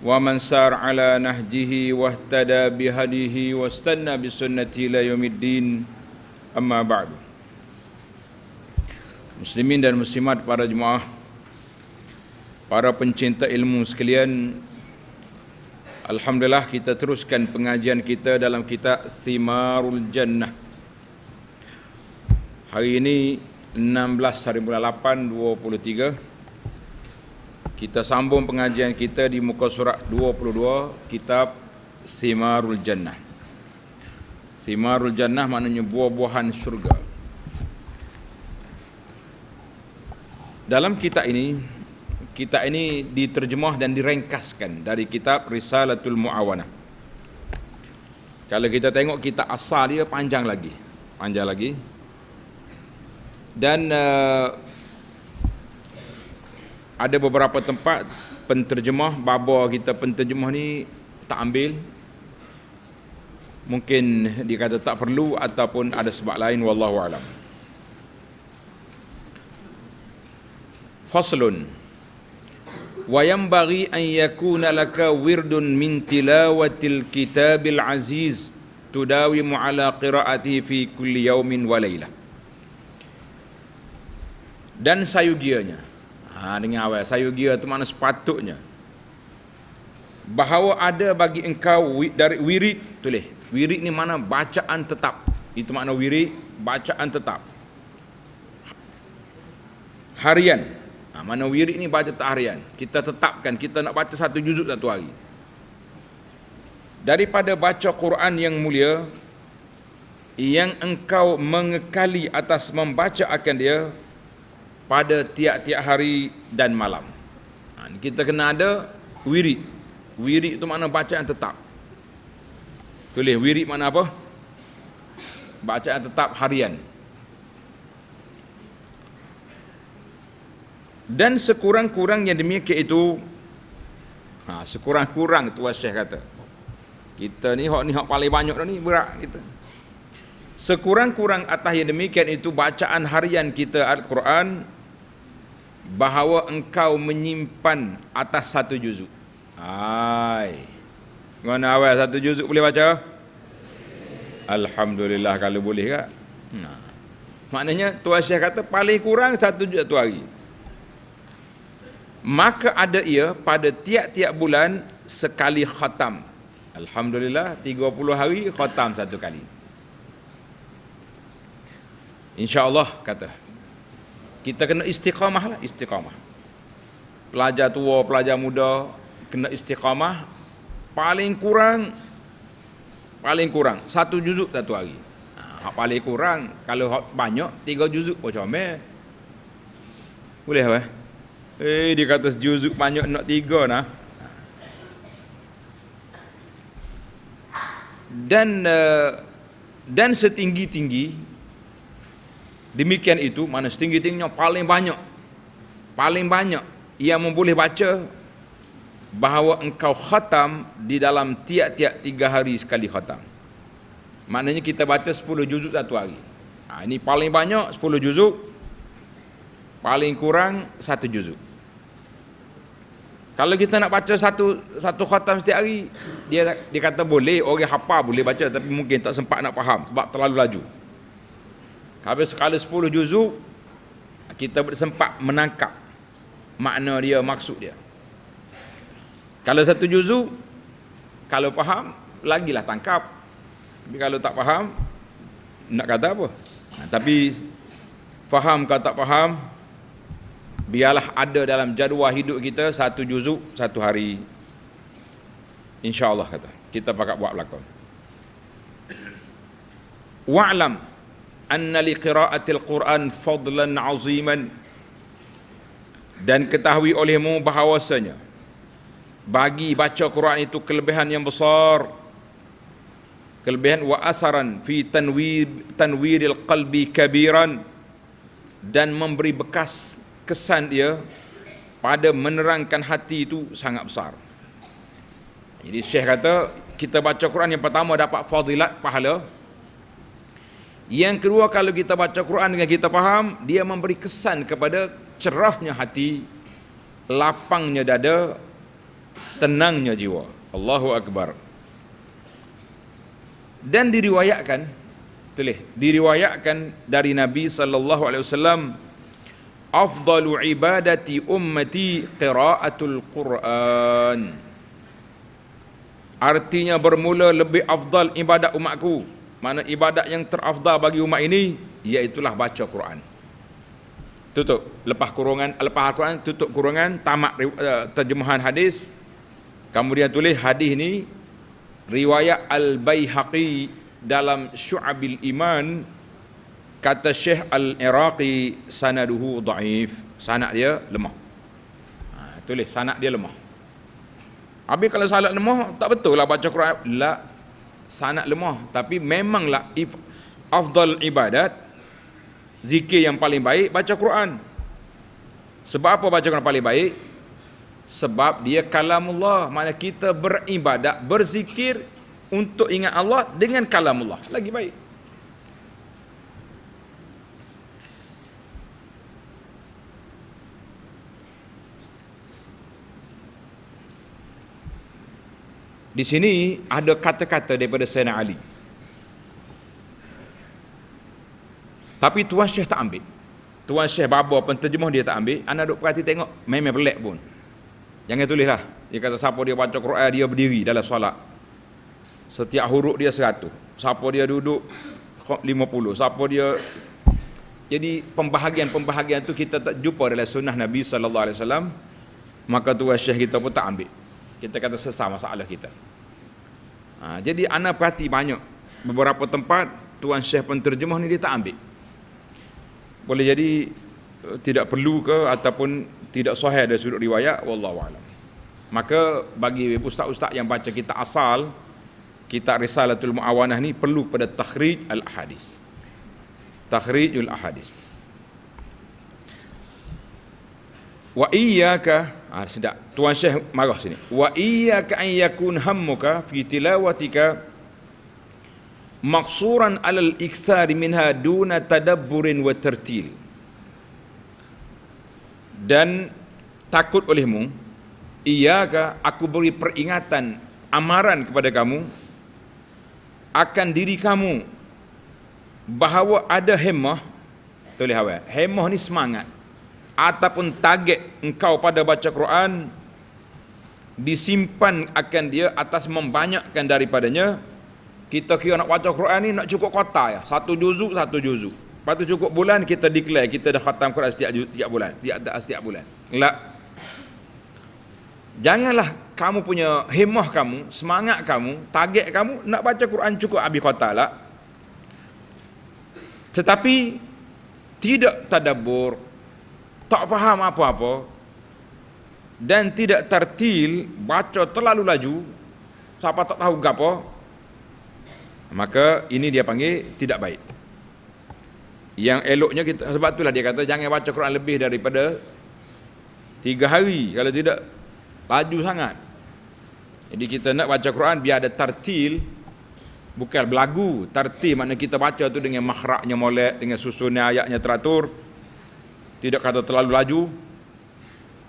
ومن سار على نهجه واهتدى بهديه واستنى بسنته الى يوم الدين اما بعد Muslimin dan muslimat para jemaah para pencinta ilmu sekalian alhamdulillah kita teruskan pengajian kita dalam kitab Thimarul Jannah hari ini 16 hari bulan 8 23 kita sambung pengajian kita di muka surat 22 kitab Simarul Jannah. Simarul Jannah maknanya buah-buahan syurga. Dalam kitab ini, kitab ini diterjemah dan direngkaskan dari kitab Risalatul Muawana. Kalau kita tengok kitab asal dia panjang lagi, panjang lagi. Dan uh, ada beberapa tempat penterjemah baba kita penterjemah ni tak ambil mungkin dikata tak perlu ataupun ada sebab lain wallahu alam faslun wa yanbaghi an yakuna laka wirdun min tilawatil kitabil aziz tudawimu ala qiraatihi fi kulli yawmin wa dan sayugianya Ha, dengar awal. Sayugia tu mana sepatutnya. Bahawa ada bagi engkau dari wirid. Tulis. Wirid ni mana bacaan tetap. Itu makna wirid. Bacaan tetap. Harian. Ha, mana wirid ni baca tak harian. Kita tetapkan. Kita nak baca satu juzuk satu hari. Daripada baca Quran yang mulia. Yang engkau mengekali atas membaca akan dia pada tiap-tiap hari dan malam. Ha, kita kena ada wirid. Wirid itu makna bacaan tetap. Tulis wirid makna apa? Bacaan tetap harian. Dan sekurang-kurang yang demikian itu ha, sekurang-kurang tuan syekh kata. Kita ni hok ni hok paling banyak dah ni berat kita. Sekurang-kurang atas yang demikian itu bacaan harian kita Al-Quran bahawa engkau menyimpan atas satu juzuk. Hai. Mana awal satu juzuk boleh baca? Alhamdulillah kalau boleh kak. Nah. Maknanya Tuan Syekh kata paling kurang satu juzuk satu hari. Maka ada ia pada tiap-tiap bulan sekali khatam. Alhamdulillah 30 hari khatam satu kali. Insya-Allah kata kita kena istiqamah lah istiqamah pelajar tua pelajar muda kena istiqamah paling kurang paling kurang satu juzuk satu hari ha, paling kurang kalau banyak tiga juzuk macam mana boleh apa eh dia kata juzuk banyak nak tiga nah dan eh, dan setinggi-tinggi Demikian itu mana setinggi-tingginya paling banyak paling banyak ia memboleh baca bahawa engkau khatam di dalam tiap-tiap tiga hari sekali khatam. Maknanya kita baca 10 juzuk satu hari. Ha, ini paling banyak 10 juzuk, paling kurang satu juzuk. Kalau kita nak baca satu satu khatam setiap hari, dia dia kata boleh, orang hafal boleh baca tapi mungkin tak sempat nak faham sebab terlalu laju. Habis sekali 10 juzuk kita bersempat menangkap makna dia, maksud dia. Kalau satu juzuk kalau faham lagilah tangkap. Tapi kalau tak faham nak kata apa? Ha, tapi faham ke tak faham biarlah ada dalam jadual hidup kita satu juzuk satu hari. InsyaAllah kata. Kita pakat buat belakang. Wa'lam anna li qiraatil quran fadlan aziman dan ketahui olehmu bahawasanya bagi baca quran itu kelebihan yang besar kelebihan wa asaran fi tanwir tanwiril qalbi kabiran dan memberi bekas kesan dia pada menerangkan hati itu sangat besar. Jadi Syekh kata kita baca Quran yang pertama dapat fadilat pahala yang kedua kalau kita baca Quran dengan kita faham, dia memberi kesan kepada cerahnya hati, lapangnya dada, tenangnya jiwa. Allahu akbar. Dan diriwayatkan telah diriwayatkan dari Nabi sallallahu alaihi wasallam afdalu ibadati ummati qiraatul Quran. Artinya bermula lebih afdal ibadat umatku mana ibadat yang terafdal bagi umat ini iaitulah baca Quran. Tutup lepas kurungan lepas Quran tutup kurungan tamat eh, terjemahan hadis kemudian tulis hadis ni riwayat al-Baihaqi dalam Syu'abil Iman kata Syekh Al-Iraqi sanaduhu dhaif sanad dia lemah. Ha, tulis sanad dia lemah. Habis kalau salat lemah tak betul lah baca Quran. La sangat lemah tapi memanglah if afdal ibadat zikir yang paling baik baca Quran sebab apa baca Quran paling baik sebab dia kalamullah maknanya kita beribadat berzikir untuk ingat Allah dengan kalamullah lagi baik Di sini ada kata-kata daripada Sayyidina Ali. Tapi Tuan Syekh tak ambil. Tuan Syekh Baba penterjemah dia tak ambil. Anda duk perhati tengok, memang pelik pun. Jangan tulislah. Dia kata siapa dia baca Quran dia berdiri dalam solat. Setiap huruf dia seratus. Siapa dia duduk lima puluh. Siapa dia... Jadi pembahagian-pembahagian tu kita tak jumpa dalam sunnah Nabi Sallallahu Alaihi Wasallam. Maka tuan syekh kita pun tak ambil. Kita kata sesama masalah kita. Ha, jadi anak perhati banyak beberapa tempat tuan syekh penterjemah ni dia tak ambil. Boleh jadi eh, tidak perlu ke ataupun tidak sahih dari sudut riwayat wallahu alam. Maka bagi ustaz-ustaz yang baca kita asal kitab Risalatul Muawanah ni perlu pada takhrij al-hadis. Takhrijul ahadis. Takhrij wa iyyaka ah sedap tuan syekh marah sini wa iyyaka an yakun hammuka fi tilawatika maqsuran alal iktsari minha duna tadabburin wa tartil dan takut olehmu iyyaka aku beri peringatan amaran kepada kamu akan diri kamu bahawa ada hemah tulis awal hemah ni semangat ataupun target engkau pada baca Quran disimpan akan dia atas membanyakkan daripadanya kita kira nak baca Quran ni nak cukup kota ya satu juzuk satu juzuk lepas tu cukup bulan kita declare kita dah khatam Quran setiap, setiap bulan setiap, setiap bulan Enggak. janganlah kamu punya himmah kamu semangat kamu target kamu nak baca Quran cukup habis kota lah tetapi tidak tadabur tak faham apa-apa dan tidak tertil baca terlalu laju siapa tak tahu gapo maka ini dia panggil tidak baik yang eloknya kita sebab itulah dia kata jangan baca Quran lebih daripada tiga hari kalau tidak laju sangat jadi kita nak baca Quran biar ada tertil bukan berlagu tartil makna kita baca tu dengan makhraknya molek dengan susunnya ayatnya teratur tidak kata terlalu laju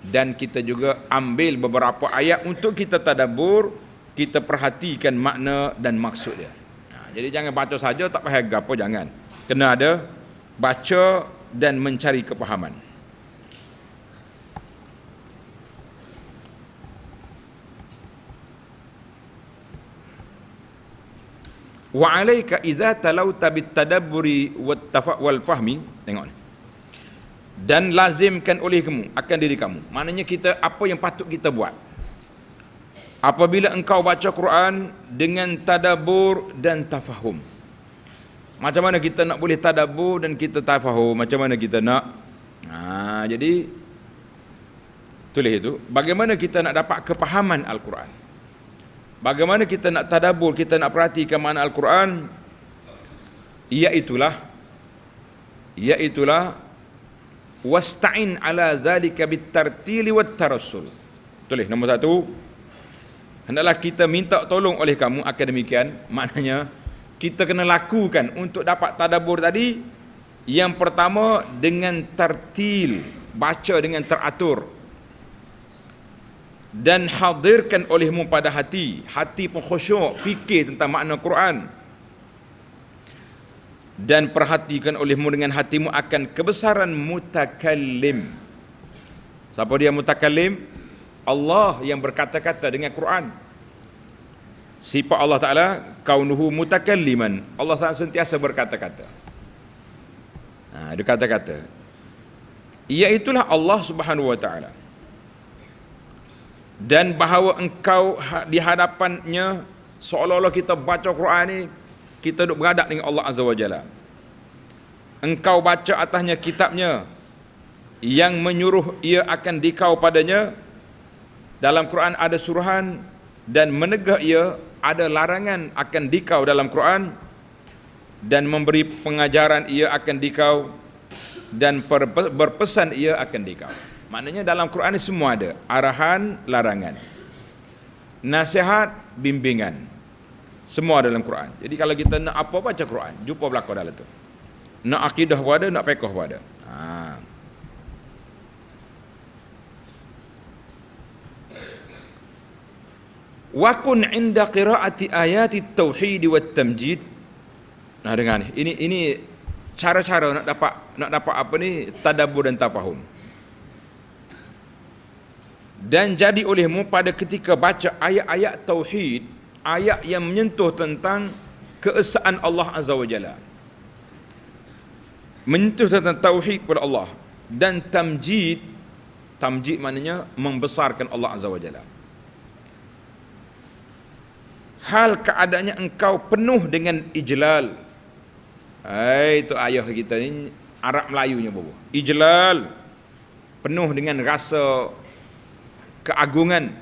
dan kita juga ambil beberapa ayat untuk kita tadabur kita perhatikan makna dan maksud dia ha, jadi jangan baca saja tak payah gapo jangan kena ada baca dan mencari kepahaman wa alayka idza talauta bit tadabburi wal fahmi tengok ni dan lazimkan oleh kamu akan diri kamu maknanya kita apa yang patut kita buat apabila engkau baca Quran dengan tadabur dan tafahum macam mana kita nak boleh tadabur dan kita tafahum macam mana kita nak ha, jadi tulis itu bagaimana kita nak dapat kepahaman Al-Quran bagaimana kita nak tadabur kita nak perhatikan mana Al-Quran iaitulah iaitulah wasta'in ala zalika bitartili wattarassul tulis nombor satu hendaklah kita minta tolong oleh kamu akan demikian maknanya kita kena lakukan untuk dapat tadabur tadi yang pertama dengan tartil baca dengan teratur dan hadirkan olehmu pada hati hati pun khusyuk fikir tentang makna Quran dan perhatikan olehmu dengan hatimu akan kebesaran mutakallim. Siapa dia mutakallim? Allah yang berkata-kata dengan Quran. Sifat Allah Taala kaunuhu mutakalliman. Allah Taala sentiasa berkata-kata. Ha, dia kata-kata. itulah Allah Subhanahu Wa Taala. Dan bahawa engkau ha, di hadapannya seolah-olah kita baca Quran ini kita duduk beradab dengan Allah Azza wa Jalla. Engkau baca atasnya kitabnya yang menyuruh ia akan dikau padanya. Dalam Quran ada suruhan dan menegah ia ada larangan akan dikau dalam Quran dan memberi pengajaran ia akan dikau dan berpesan ia akan dikau. Maknanya dalam Quran ini semua ada arahan, larangan. Nasihat, bimbingan. Semua dalam Quran. Jadi kalau kita nak apa baca Quran, jumpa belakang dalam tu. Nak akidah pun nak fiqh pun ada. Ha. Wa kun inda qiraati ayati tauhid wa tamjid. Nah dengar ni. Ini ini cara-cara nak dapat nak dapat apa ni tadabbur dan tafahum. Dan jadi olehmu pada ketika baca ayat-ayat tauhid, ayat yang menyentuh tentang keesaan Allah Azza wa Jalla. Menyentuh tentang tauhid kepada Allah dan tamjid tamjid maknanya membesarkan Allah Azza wa Jalla. Hal keadaannya engkau penuh dengan ijlal. Hai itu ayah kita ni Arab Melayunya bubuh. Ijlal penuh dengan rasa keagungan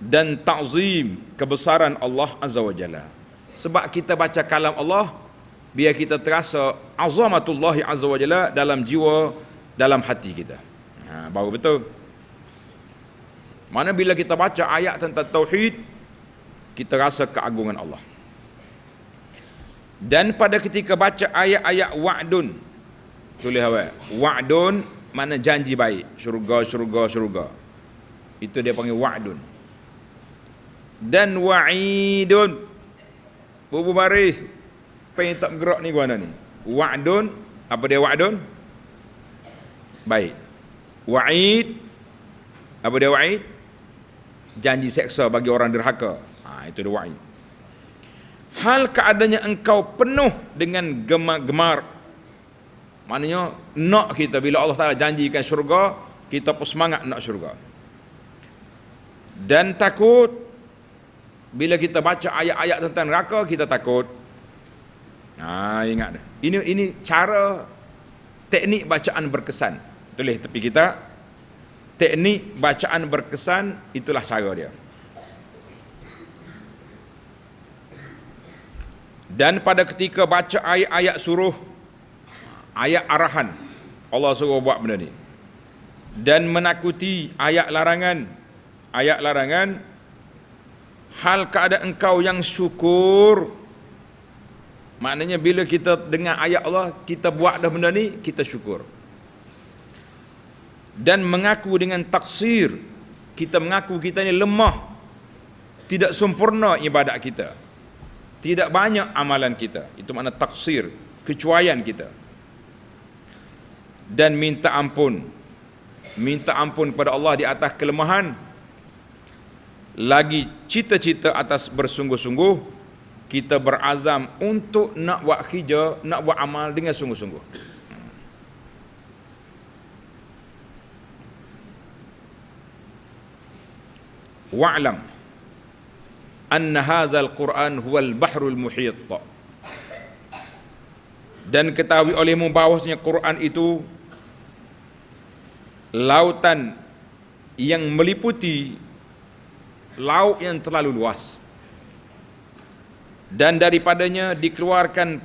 dan ta'zim kebesaran Allah Azza wa Jalla. Sebab kita baca kalam Allah, biar kita terasa azamatullah Azza wa Jalla dalam jiwa, dalam hati kita. Ha, baru betul. Mana bila kita baca ayat tentang tauhid, kita rasa keagungan Allah. Dan pada ketika baca ayat-ayat wa'dun, tulis apa? Wa'dun, mana janji baik, syurga, syurga, syurga. Itu dia panggil wa'dun dan wa'idun bubu baris apa yang tak bergerak ni guana ni wa'dun apa dia wa'dun baik wa'id apa dia wa'id janji seksa bagi orang derhaka ha, itu dia wa'id hal keadaannya engkau penuh dengan gemar-gemar maknanya nak kita bila Allah Ta'ala janjikan syurga kita pun semangat nak syurga dan takut bila kita baca ayat-ayat tentang neraka kita takut ha ingat ini ini cara teknik bacaan berkesan tulis tepi kita teknik bacaan berkesan itulah cara dia dan pada ketika baca ayat-ayat suruh ayat arahan Allah suruh buat benda ni dan menakuti ayat larangan ayat larangan hal keadaan engkau yang syukur maknanya bila kita dengar ayat Allah kita buat dah benda ni kita syukur dan mengaku dengan taksir kita mengaku kita ni lemah tidak sempurna ibadat kita tidak banyak amalan kita itu makna taksir kecuaian kita dan minta ampun minta ampun pada Allah di atas kelemahan lagi cita-cita atas bersungguh-sungguh kita berazam untuk nak buat kerja, nak buat amal dengan sungguh-sungguh. Wa'lam anna hadzal Qur'an huwal bahrul muhit. Dan ketahui olehmu bahwasanya Quran itu lautan yang meliputi lauk yang terlalu luas dan daripadanya dikeluarkan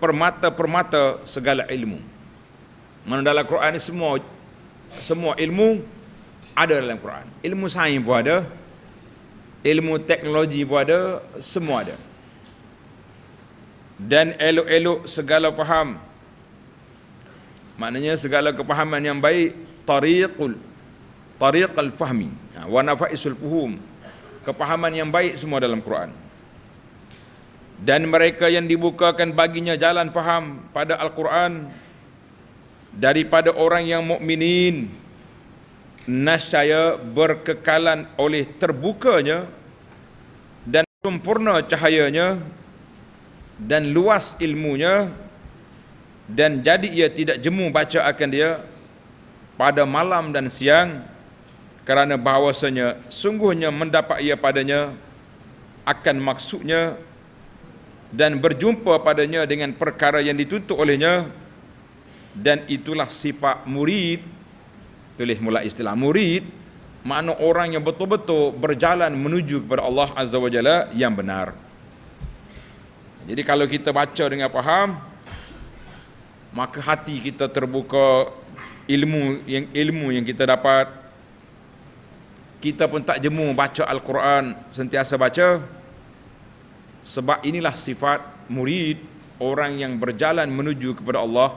permata-permata segala ilmu mana dalam Quran ini semua semua ilmu ada dalam Quran ilmu sains pun ada ilmu teknologi pun ada semua ada dan elok-elok segala faham maknanya segala kepahaman yang baik tariqul tariqal fahmi ha, wa nafaisul fuhum kepahaman yang baik semua dalam Quran dan mereka yang dibukakan baginya jalan faham pada Al-Quran daripada orang yang mukminin nasyaya berkekalan oleh terbukanya dan sempurna cahayanya dan luas ilmunya dan jadi ia tidak jemu baca akan dia pada malam dan siang kerana bahawasanya sungguhnya mendapat ia padanya akan maksudnya dan berjumpa padanya dengan perkara yang dituntut olehnya dan itulah sifat murid tulis mula istilah murid mana orang yang betul-betul berjalan menuju kepada Allah Azza wa Jalla yang benar jadi kalau kita baca dengan faham maka hati kita terbuka ilmu yang ilmu yang kita dapat kita pun tak jemu baca Al-Quran sentiasa baca sebab inilah sifat murid orang yang berjalan menuju kepada Allah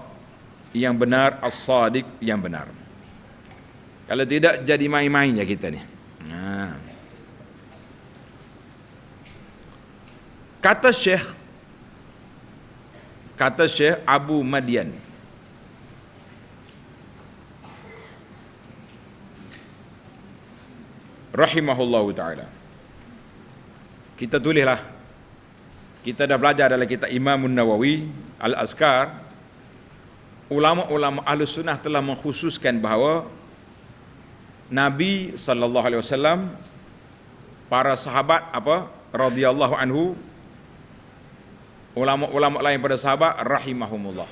yang benar as-sadiq yang benar kalau tidak jadi main-main ya kita ni ha. kata Syekh kata Syekh Abu Madian rahimahullah ta'ala kita tulislah kita dah belajar dalam kita Imam Nawawi Al-Azkar ulama-ulama ahli sunnah telah mengkhususkan bahawa Nabi sallallahu alaihi wasallam para sahabat apa radhiyallahu anhu ulama-ulama lain pada sahabat rahimahumullah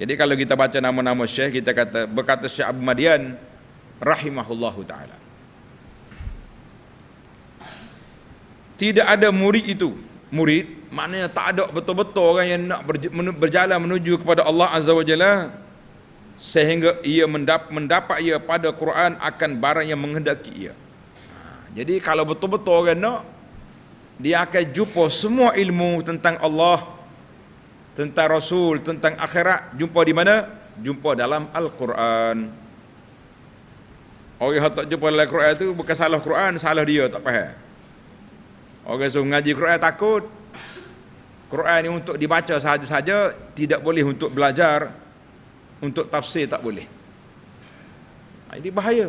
jadi kalau kita baca nama-nama syekh kita kata berkata Syekh Abu Madian rahimahullahu taala. tidak ada murid itu murid maknanya tak ada betul-betul orang yang nak berjalan menuju kepada Allah Azza wa Jalla sehingga ia mendap, mendapat ia pada Quran akan barang yang menghendaki ia ha, jadi kalau betul-betul orang nak dia akan jumpa semua ilmu tentang Allah tentang Rasul tentang akhirat jumpa di mana jumpa dalam Al-Quran orang yang tak jumpa dalam Al-Quran itu bukan salah Quran salah dia tak faham Orang suruh mengaji Quran takut. Quran ini untuk dibaca sahaja-sahaja, tidak boleh untuk belajar, untuk tafsir tak boleh. Ha, ini bahaya.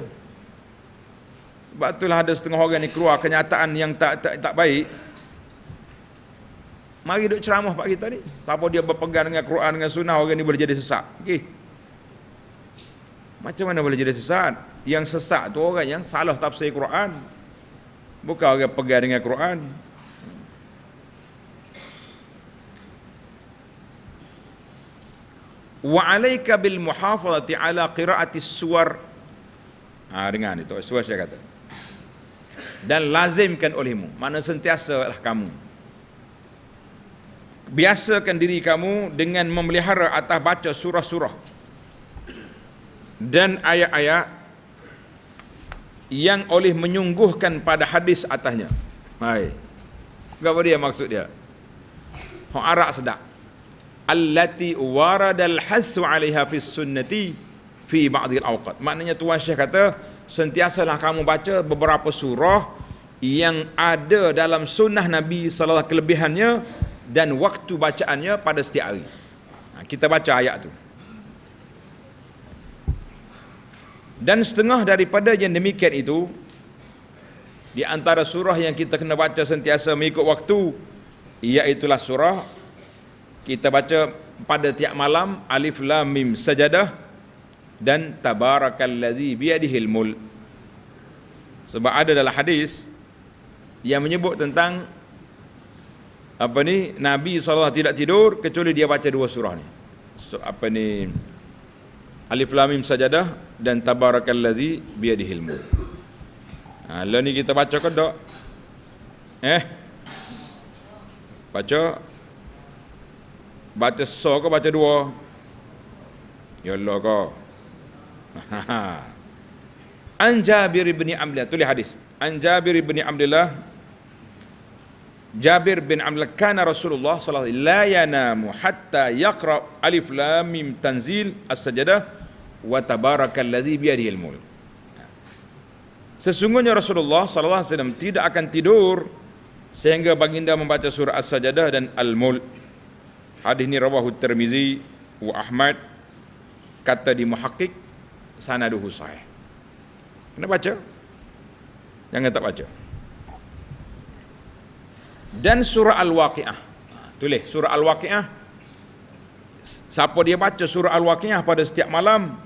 Sebab itulah ada setengah orang ni keluar kenyataan yang tak tak, tak baik. Mari duduk ceramah pak kita ni. Siapa dia berpegang dengan Quran dengan sunnah orang ini boleh jadi sesat. Okey. Macam mana boleh jadi sesat? Yang sesat tu orang yang salah tafsir Quran. Bukan orang pegang dengan Quran. Wa alayka bil muhafazati ala qira'ati suwar. Ah dengar ni tu suwar saya kata. Dan lazimkan olehmu, mana sentiasa lah kamu. Biasakan diri kamu dengan memelihara atas baca surah-surah dan ayat-ayat yang oleh menyungguhkan pada hadis atasnya. Hai. Apa dia maksud dia? Hong arak sedak. Allati waradal hasu alaiha fis sunnati fi ba'd al-awqat. Maknanya tuan Syekh kata, sentiasalah kamu baca beberapa surah yang ada dalam sunnah Nabi sallallahu kelebihannya dan waktu bacaannya pada setiap hari. Ha, kita baca ayat tu. Dan setengah daripada yang demikian itu di antara surah yang kita kena baca sentiasa mengikut waktu iaitulah surah kita baca pada tiap malam Alif Lam Mim Sajadah dan Tabarakallazi biyadihil mul sebab ada dalam hadis yang menyebut tentang apa ni Nabi SAW tidak tidur kecuali dia baca dua surah ni so, apa ni Alif Lam Mim Sajadah dan Tabarakal Ladzi bi yadihil Ha, lah ni kita baca ke dak? Eh? Baca baca so ke baca dua? Ya Allah ke? An Jabir bin Abdullah tulis hadis. An Jabir bin Abdullah Jabir bin Amr kana Rasulullah sallallahu alaihi wasallam la yanamu hatta yaqra alif lam mim tanzil as-sajdah wa tabaraka allazi bi yadihi mulk Sesungguhnya Rasulullah sallallahu alaihi wasallam tidak akan tidur sehingga baginda membaca surah As-Sajdah dan al Mul. Hadis ini rawahu Tirmizi wa Ahmad kata di muhaqqiq sanaduhu sahih. Kena baca. Jangan tak baca. Dan surah Al-Waqiah. Ha, tulis surah Al-Waqiah. Siapa dia baca surah Al-Waqiah pada setiap malam,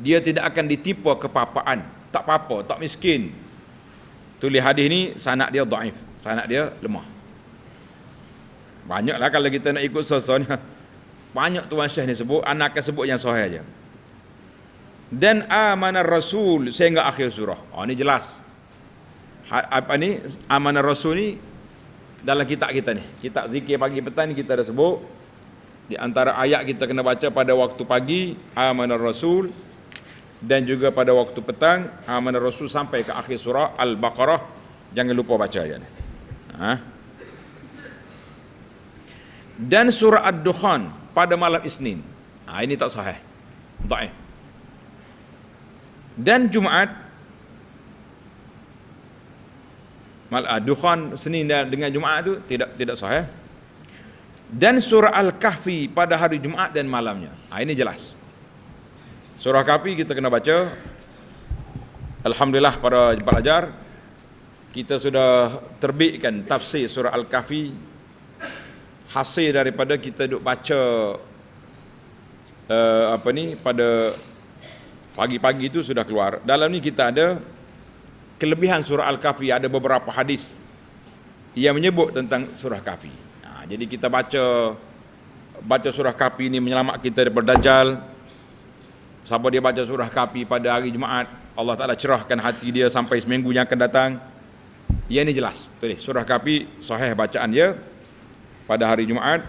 dia tidak akan ditipu kepapaan tak apa-apa tak miskin tulis hadis ni sanak dia daif sanak dia lemah banyaklah kalau kita nak ikut sosoknya banyak tuan syekh ni sebut anak akan sebut yang sahih aja dan amanah rasul sehingga akhir surah oh ni jelas ha, apa ni amanah rasul ni dalam kitab kita ni kitab zikir pagi petang ni kita dah sebut di antara ayat kita kena baca pada waktu pagi amanah rasul dan juga pada waktu petang ha, Rasul sampai ke akhir surah Al-Baqarah jangan lupa baca ayat ni ha? dan surah Ad-Dukhan pada malam Isnin ha, ini tak sahih eh. dan Jumaat mal Ad-Dukhan ah, Senin dan dengan Jumaat tu tidak tidak sahih dan surah Al-Kahfi pada hari Jumaat dan malamnya ha, ini jelas Surah Kapi kita kena baca. Alhamdulillah pada pelajar kita sudah terbitkan tafsir surah al Kafi, hasil daripada kita duk baca uh, apa ni pada pagi-pagi itu sudah keluar. Dalam ni kita ada kelebihan surah al Kafi ada beberapa hadis yang menyebut tentang surah Kafi. Nah, ha, jadi kita baca baca surah Kahfi ini menyelamat kita daripada dajjal siapa dia baca surah kapi pada hari Jumaat, Allah Ta'ala cerahkan hati dia sampai seminggu yang akan datang. Ia ni jelas. Tulis surah kapi, sahih bacaan dia pada hari Jumaat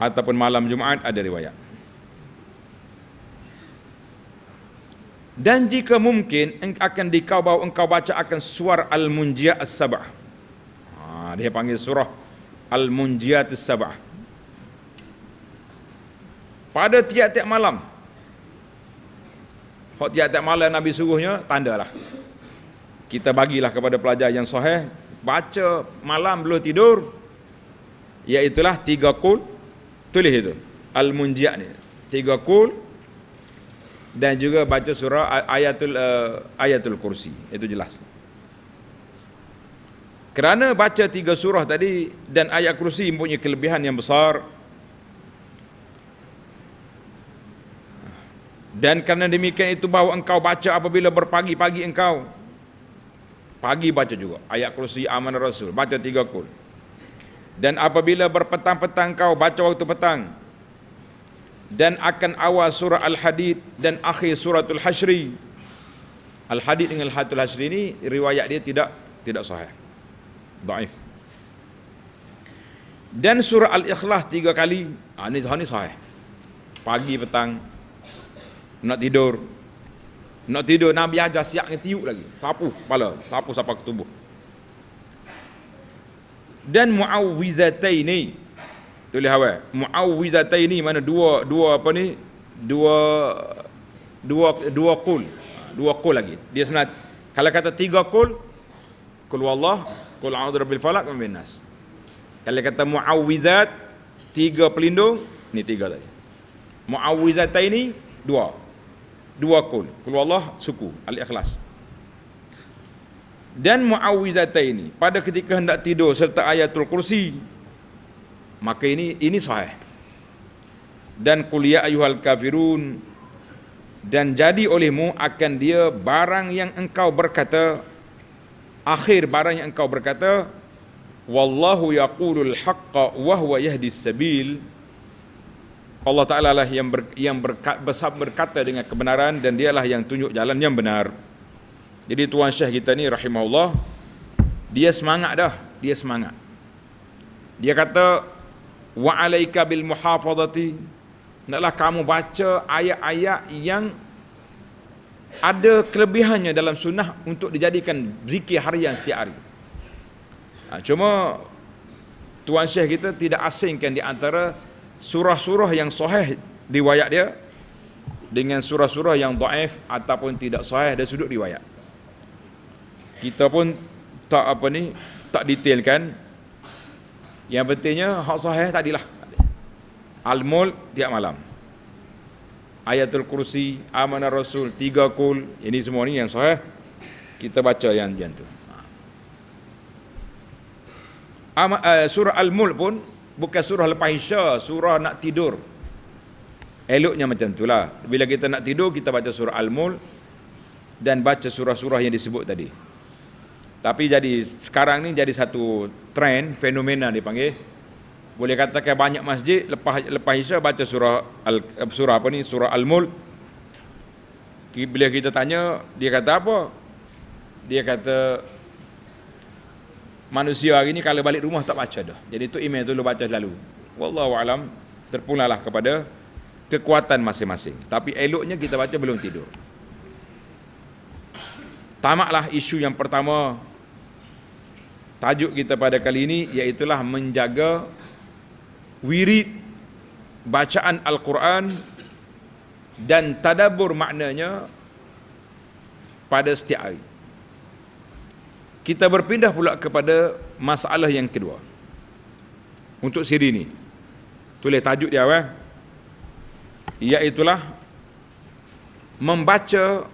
ataupun malam Jumaat ada riwayat. Dan jika mungkin akan dikau bawa engkau baca akan suar Al-Munjiyah As-Sabah. Ha, dia panggil surah Al-Munjiyah As-Sabah. Pada tiap-tiap malam, Hak tiap-tiap malam Nabi suruhnya, tandalah. Kita bagilah kepada pelajar yang sahih, baca malam belum tidur, iaitulah tiga kul, tulis itu, Al-Munjiak ni, tiga kul, dan juga baca surah ayatul uh, ayatul kursi itu jelas kerana baca tiga surah tadi dan ayat kursi mempunyai kelebihan yang besar Dan karena demikian itu bahawa engkau baca apabila berpagi-pagi engkau. Pagi baca juga. Ayat kursi aman Rasul. Baca tiga kul. Dan apabila berpetang-petang engkau baca waktu petang. Dan akan awal surah Al-Hadid dan akhir surah suratul Hashri. Al-Hadid dengan Al-Hadid Hashri ini riwayat dia tidak tidak sahih. Daif. Dan surah Al-Ikhlas tiga kali. Ah, ini sahih. Pagi, petang, nak tidur nak tidur Nabi ajar siap dengan tiup lagi sapu kepala sapu sapa ke tubuh dan muawwizataini tulis awal muawwizataini mana dua dua apa ni dua dua dua kul dua kul lagi dia sebenarnya kalau kata tiga kul kul wallah kul a'udzu rabbil falaq min nas kalau kata muawwizat tiga pelindung ni tiga tadi muawwizataini dua dua kun kalau Allah suku al-ikhlas dan ini pada ketika hendak tidur serta ayatul kursi maka ini ini sahih dan qul ayuhal ya kafirun dan jadi olehmu akan dia barang yang engkau berkata akhir barang yang engkau berkata wallahu yaqulul haqqo wa huwa yahdis sabil Allah Ta'ala lah yang, ber, yang berkata, berkata dengan kebenaran dan dialah yang tunjuk jalan yang benar. Jadi Tuan Syekh kita ni rahimahullah, dia semangat dah, dia semangat. Dia kata, wa'alaika bil muhafadati, naklah kamu baca ayat-ayat yang ada kelebihannya dalam sunnah untuk dijadikan zikir harian setiap hari. Ha, cuma Tuan Syekh kita tidak asingkan di antara surah-surah yang sahih riwayat dia dengan surah-surah yang daif ataupun tidak sahih dari sudut riwayat. Kita pun tak apa ni, tak detailkan. Yang pentingnya hak sahih tadilah. Al-Mul tiap malam. Ayatul Kursi, Amanah Rasul, Tiga Kul, ini semua ni yang sahih. Kita baca yang yang eh, Surah Al-Mul pun bukan surah lepas isya surah nak tidur eloknya macam itulah bila kita nak tidur kita baca surah al-mul dan baca surah-surah yang disebut tadi tapi jadi sekarang ni jadi satu trend fenomena dipanggil boleh katakan banyak masjid lepas lepas isya baca surah al surah apa ni surah al-mul bila kita tanya dia kata apa dia kata manusia hari ni kalau balik rumah tak baca dah. Jadi tu email tu lu baca selalu. Wallahu alam terpulalah kepada kekuatan masing-masing. Tapi eloknya kita baca belum tidur. Tamaklah isu yang pertama tajuk kita pada kali ini iaitu menjaga wirid bacaan Al-Quran dan tadabur maknanya pada setiap hari kita berpindah pula kepada masalah yang kedua untuk siri ini tulis tajuk dia awal eh? iaitulah membaca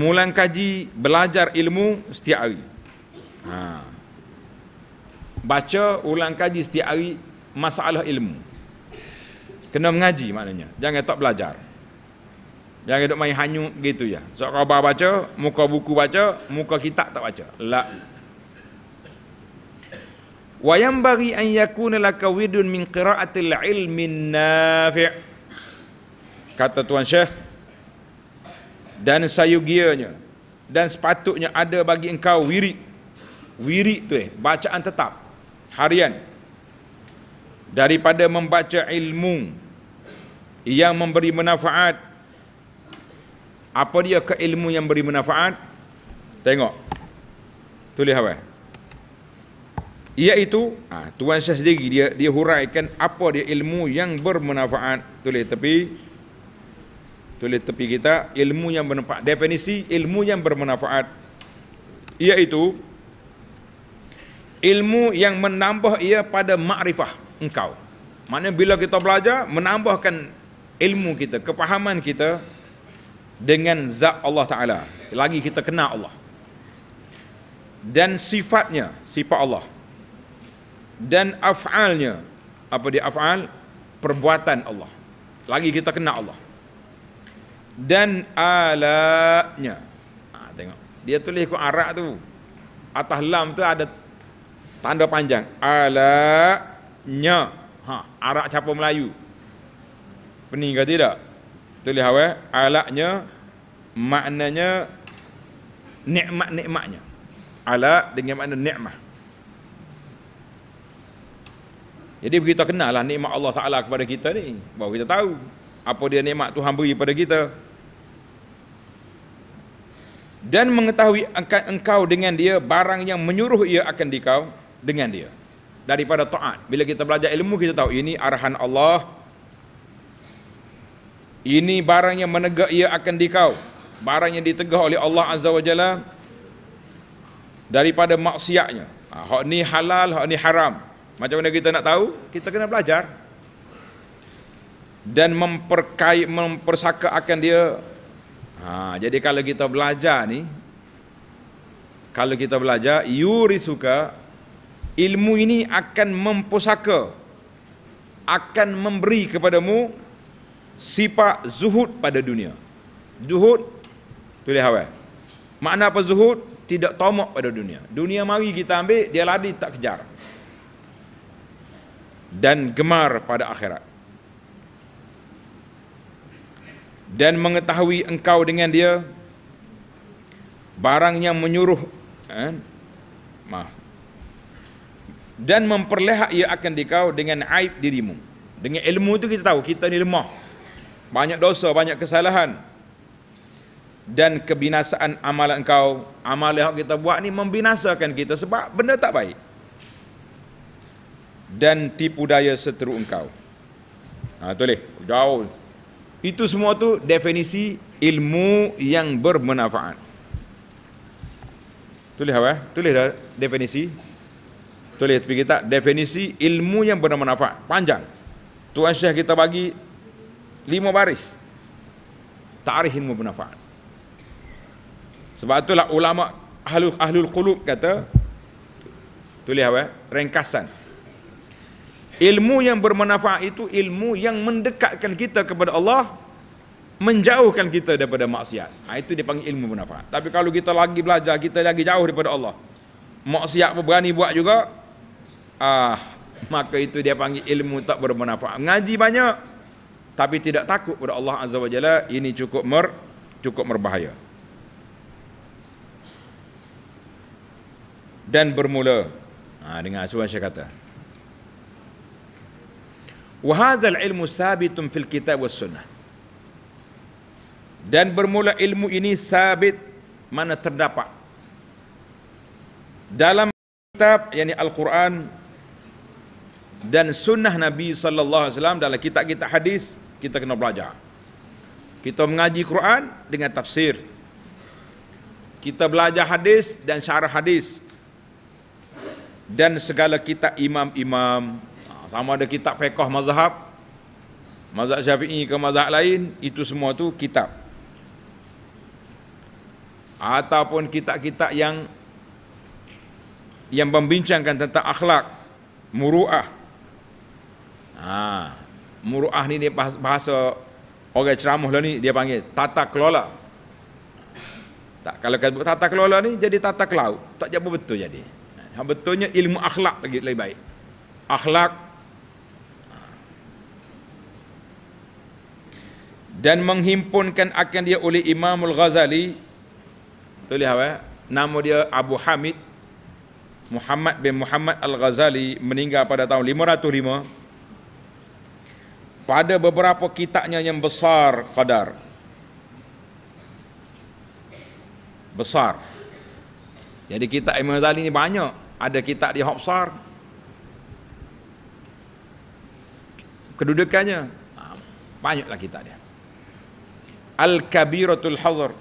mulang kaji belajar ilmu setiap hari ha. baca ulang kaji setiap hari masalah ilmu kena mengaji maknanya jangan tak belajar Jangan duk main hanyut gitu ya. Sok khabar baca, muka buku baca, muka kitab tak baca. La. Wa yanbaghi an yakuna laka widun min qira'atil ilmin nafi'. Kata Tuan Syekh dan sayugianya dan sepatutnya ada bagi engkau wiri wiri tu eh, bacaan tetap harian daripada membaca ilmu yang memberi manfaat apa dia ke ilmu yang beri manfaat tengok tulis apa iaitu ha, tuan saya sendiri dia dia huraikan apa dia ilmu yang bermanfaat tulis tepi tulis tepi kita ilmu yang bermanfaat definisi ilmu yang bermanfaat iaitu ilmu yang menambah ia pada makrifah engkau mana bila kita belajar menambahkan ilmu kita kepahaman kita dengan zat Allah Ta'ala lagi kita kenal Allah dan sifatnya sifat Allah dan af'alnya apa dia af'al perbuatan Allah lagi kita kenal Allah dan alanya ha, tengok dia tulis ikut arak tu atas lam tu ada tanda panjang alanya ha arak capa Melayu pening ke tidak tulis awal alaknya maknanya nikmat-nikmatnya alak dengan makna nikmat jadi kita kenallah nikmat Allah Taala kepada kita ni baru kita tahu apa dia nikmat Tuhan beri kepada kita dan mengetahui engkau dengan dia barang yang menyuruh ia akan dikau dengan dia daripada taat bila kita belajar ilmu kita tahu ini arahan Allah ini barang yang menegak ia akan dikau barang yang ditegah oleh Allah Azza wa Jalla daripada maksiatnya ha, hak ni halal hak ni haram macam mana kita nak tahu kita kena belajar dan memperkait mempersaka akan dia ha, jadi kalau kita belajar ni kalau kita belajar yuri suka ilmu ini akan mempersaka akan memberi kepadamu sifat zuhud pada dunia. Zuhud tulis awal. Makna apa zuhud? Tidak tomok pada dunia. Dunia mari kita ambil, dia lari tak kejar. Dan gemar pada akhirat. Dan mengetahui engkau dengan dia barang yang menyuruh eh, maaf dan memperlihat ia akan dikau dengan aib dirimu dengan ilmu itu kita tahu kita ni lemah banyak dosa, banyak kesalahan dan kebinasaan amalan kau amal yang kita buat ni membinasakan kita sebab benda tak baik dan tipu daya seteru engkau ha, boleh jauh itu semua tu definisi ilmu yang bermanfaat tulis apa tulis dah definisi tulis tapi kita definisi ilmu yang bermanfaat panjang Tuan Syekh kita bagi lima baris tarikh ilmu bermanfaat sebab itulah ulama ahlu ahlul qulub kata tulis apa eh? ringkasan ilmu yang bermanfaat itu ilmu yang mendekatkan kita kepada Allah menjauhkan kita daripada maksiat ha, itu panggil ilmu bermanfaat tapi kalau kita lagi belajar kita lagi jauh daripada Allah maksiat pun berani buat juga ah maka itu dia panggil ilmu tak bermanfaat ngaji banyak tapi tidak takut kepada Allah Azza wa Jalla ini cukup mer cukup berbahaya dan bermula ha, dengan asuhan saya kata wa hadzal ilmu sabitun fil kitab was sunnah dan bermula ilmu ini sabit mana terdapat dalam kitab yakni al-Quran dan sunnah Nabi sallallahu alaihi wasallam dalam kitab-kitab hadis kita kena belajar. Kita mengaji Quran dengan tafsir. Kita belajar hadis dan syarah hadis. Dan segala kitab imam-imam ha, sama ada kitab fiqh mazhab mazhab Syafi'i ke mazhab lain itu semua tu kitab. Ataupun kitab-kitab yang yang membincangkan tentang akhlak, muruah, Ha. Muruah ni dia bahasa orang ceramah lah ni dia panggil tata kelola. Tak kalau kata tata kelola ni jadi tata kelaut. Tak jadi betul jadi. Ha, betulnya ilmu akhlak lagi lebih baik. Akhlak dan menghimpunkan akan dia oleh Imamul Ghazali tulis apa ya, nama dia Abu Hamid Muhammad bin Muhammad Al-Ghazali meninggal pada tahun 505 pada beberapa kitabnya yang besar kadar besar jadi kitab Imam Ghazali ni banyak ada kitab di Hafsar kedudukannya ha, banyaklah kitab dia Al-Kabiratul Hazar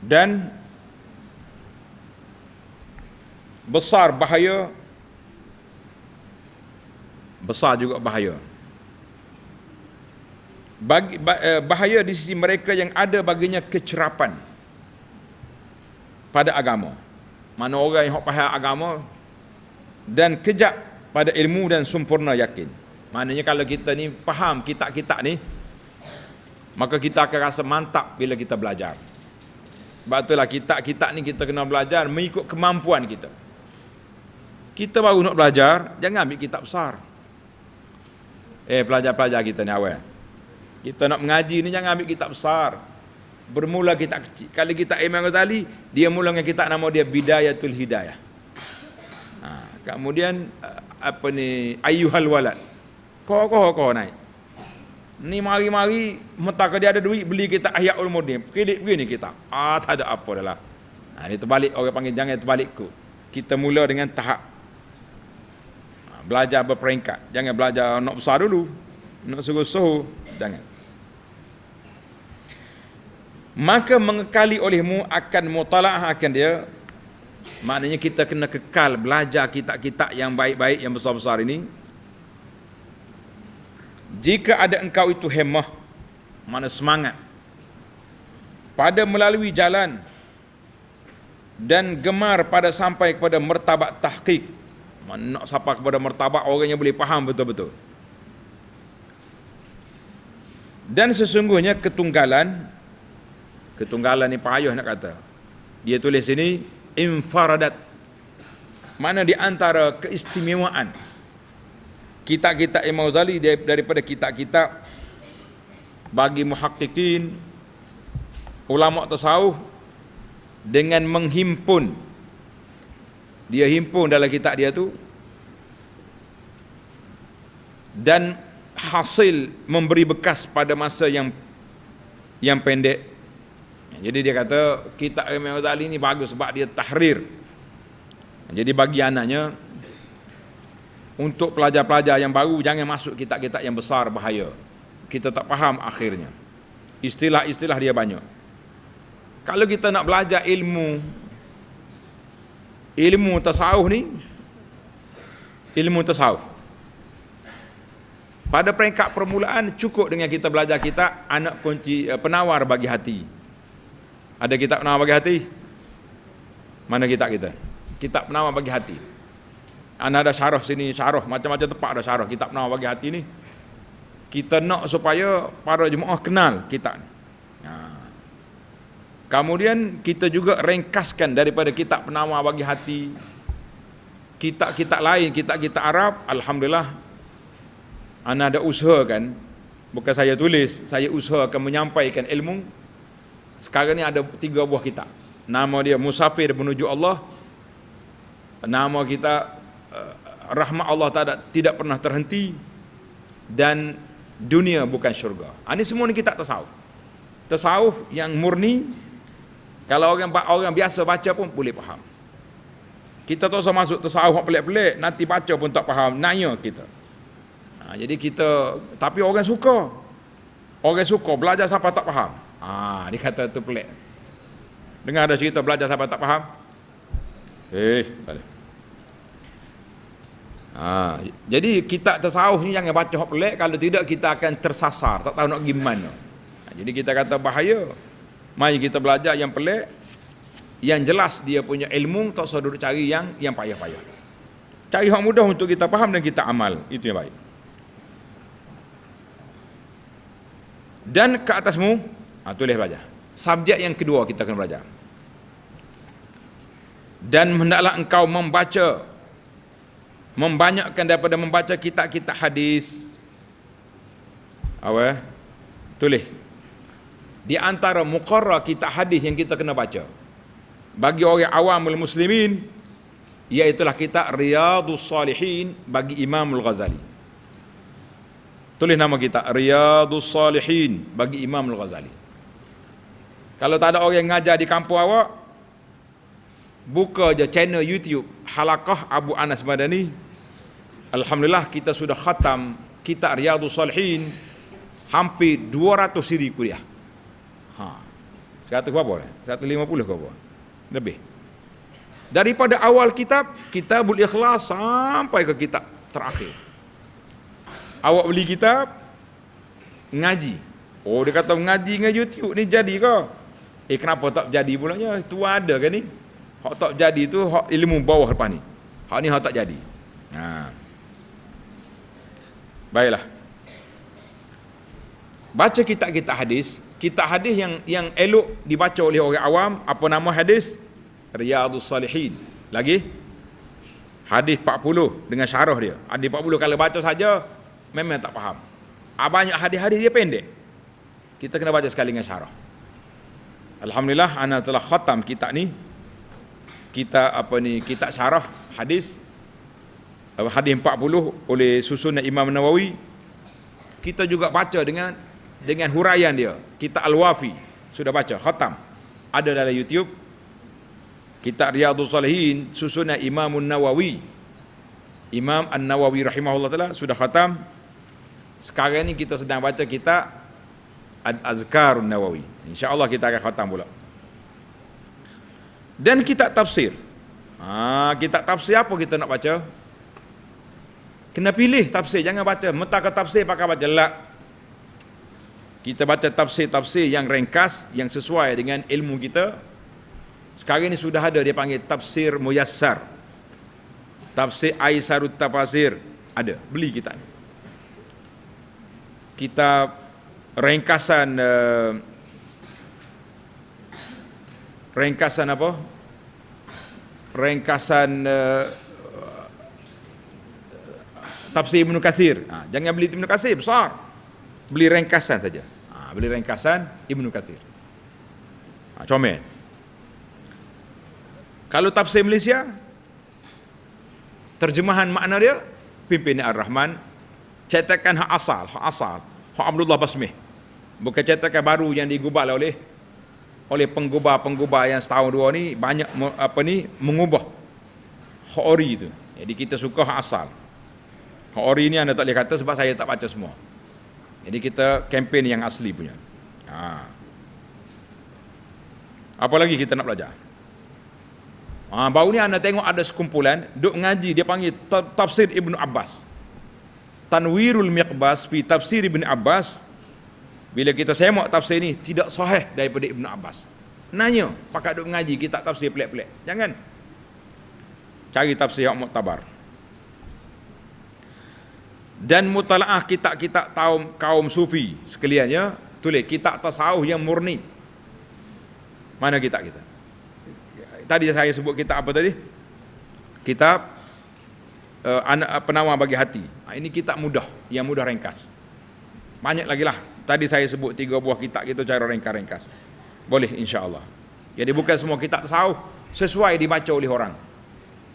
dan besar bahaya besar juga bahaya bagi eh, bahaya di sisi mereka yang ada baginya kecerapan pada agama mana orang yang faham agama dan kejap pada ilmu dan sempurna yakin maknanya kalau kita ni faham kitab-kitab ni maka kita akan rasa mantap bila kita belajar sebab itulah kitab-kitab ni kita kena belajar mengikut kemampuan kita kita baru nak belajar jangan ambil kitab besar Eh pelajar-pelajar kita ni awal. Kita nak mengaji ni jangan ambil kitab besar. Bermula kita kecil. Kali kita Imam Ghazali, dia mula dengan kitab nama dia Bidayatul Hidayah. Ha, kemudian eh, apa ni Ayyuhal Walad. Kau kau kau naik. Ni mari-mari mentak dia ada duit beli kita Ahya'ul Mudin. Kredit begini kita. Ah tak ada apa dah lah. Ha, ni terbalik orang panggil jangan terbalik ku. Kita mula dengan tahap belajar berperingkat. Jangan belajar nak besar dulu. Nak suruh suhu, jangan. Maka mengekali olehmu akan mutala'ah akan dia. Maknanya kita kena kekal belajar kitab-kitab yang baik-baik, yang besar-besar ini. Jika ada engkau itu hemah, mana semangat. Pada melalui jalan dan gemar pada sampai kepada mertabat tahqiq nak sapa kepada martabak yang boleh faham betul-betul. Dan sesungguhnya ketunggalan ketunggalan ni payah nak kata. Dia tulis sini infaradat. Mana di antara keistimewaan kitab-kitab Imam Ghazali daripada kitab-kitab bagi muhakkikin ulama tasawuf dengan menghimpun dia himpun dalam kitab dia tu dan hasil memberi bekas pada masa yang yang pendek jadi dia kata kitab Imam Ghazali ni bagus sebab dia tahrir jadi bagi anaknya untuk pelajar-pelajar yang baru jangan masuk kitab-kitab yang besar bahaya kita tak faham akhirnya istilah-istilah dia banyak kalau kita nak belajar ilmu ilmu tasawuf ni ilmu tasawuf pada peringkat permulaan cukup dengan kita belajar kita anak kunci eh, penawar bagi hati ada kitab penawar bagi hati mana kitab kita kitab penawar bagi hati anak ada syarah sini syarah macam-macam tempat ada syarah kitab penawar bagi hati ni kita nak supaya para jemaah kenal kitab ni Kemudian kita juga ringkaskan daripada kitab penawar bagi hati kitab-kitab lain, kitab-kitab Arab, alhamdulillah ana ada kan, bukan saya tulis, saya usahakan menyampaikan ilmu. Sekarang ni ada tiga buah kitab. Nama dia Musafir menuju Allah. Nama kita eh, Rahmat Allah tak ada, tidak pernah terhenti dan dunia bukan syurga. Ini ah, semua ni kitab tasawuf. Tasawuf yang murni kalau orang orang biasa baca pun boleh faham. Kita tak usah masuk tersawak pelik-pelik, nanti baca pun tak faham, nanya kita. Ha, jadi kita, tapi orang suka. Orang suka, belajar sampai tak faham. Ha, dia kata tu pelik. Dengar ada cerita belajar sampai tak faham? Eh, balik. Ha, jadi kita tersawuh ni jangan baca pelik, kalau tidak kita akan tersasar, tak tahu nak pergi mana. Ha, jadi kita kata bahaya. Bahaya. Mari kita belajar yang pelik yang jelas dia punya ilmu tak usah duduk cari yang yang payah-payah. Cari yang mudah untuk kita faham dan kita amal, itu yang baik. Dan ke atasmu, ha, tulis belajar. Subjek yang kedua kita kena belajar. Dan hendaklah engkau membaca membanyakkan daripada membaca kitab-kitab hadis. Apa? Tulis di antara muqarra kitab hadis yang kita kena baca bagi orang awamul muslimin iaitulah kitab Riyadus Salihin bagi Imam Al-Ghazali tulis nama kita Riyadus Salihin bagi Imam Al-Ghazali kalau tak ada orang yang ngajar di kampung awak buka je channel YouTube Halakah Abu Anas Madani Alhamdulillah kita sudah khatam kitab Riyadus Salihin hampir 200 siri kuliah 100 berapa ni? 150 ke apa? Lebih. Daripada awal kitab, kita kitabul ikhlas sampai ke kitab terakhir. Awak beli kitab, ngaji. Oh dia kata ngaji dengan YouTube ni jadi ke? Eh kenapa tak jadi pula ya? Tu ada ke ni? Hak tak jadi tu hak ilmu bawah depan ni. Hak ni hak tak jadi. Ha. Baiklah. Baca kitab-kitab hadis, kita hadis yang yang elok dibaca oleh orang awam apa nama hadis Riyadhus Salihin lagi hadis 40 dengan syarah dia hadis 40 kalau baca saja memang tak faham ah, banyak hadis-hadis dia pendek kita kena baca sekali dengan syarah Alhamdulillah anda telah khatam kitab ni kita apa ni kitab syarah hadis hadis 40 oleh susunan Imam Nawawi kita juga baca dengan dengan huraian dia Kita al-wafi sudah baca khatam ada dalam youtube Kita riyadhus salihin susunan imam an-nawawi imam an-nawawi rahimahullah taala sudah khatam sekarang ni kita sedang baca kitab Azkar Nawawi. InsyaAllah kita akan khatam pula. Dan kita tafsir. Ha, kita tafsir apa kita nak baca? Kena pilih tafsir. Jangan baca. Mentah ke tafsir pakai baca. Lak kita baca tafsir-tafsir yang ringkas yang sesuai dengan ilmu kita sekarang ini sudah ada dia panggil tafsir muyassar tafsir aisarut tafasir ada beli kita ini. kita ringkasan uh, ringkasan apa ringkasan uh, tafsir Ibnu Katsir. Ha, jangan beli Ibnu Katsir besar. Beli ringkasan saja boleh ringkasan Ibnu Katsir. Ha, comel. Kalau tafsir Malaysia, terjemahan makna dia, pimpinan Ar-Rahman, cetakan hak asal, hak asal, hak Abdullah Basmih. Bukan cetakan baru yang digubal oleh oleh penggubah-penggubah yang setahun dua ni banyak apa ni mengubah hak ori tu. Jadi kita suka hak asal. Hak ori ni anda tak boleh kata sebab saya tak baca semua. Ini kita kempen yang asli punya. Ha. Apa lagi kita nak belajar? Ha, baru ni anda tengok ada sekumpulan duk ngaji dia panggil tafsir Ibn Abbas. Tanwirul Miqbas fi tafsir Ibn Abbas. Bila kita semak tafsir ni tidak sahih daripada Ibn Abbas. Nanya, pakat duk ngaji kita tafsir pelik-pelik. Jangan. Cari tafsir yang muktabar. Ya dan mutalaah kitab-kitab kaum kaum sufi sekalian ya tulis kitab tasawuf yang murni mana kitab kita tadi saya sebut kitab apa tadi kitab eh, anak uh, penawar bagi hati ah, ini kitab mudah yang mudah ringkas banyak lagi lah tadi saya sebut tiga buah kitab kita cara ringkas-ringkas boleh insyaallah jadi bukan semua kitab tasawuf sesuai dibaca oleh orang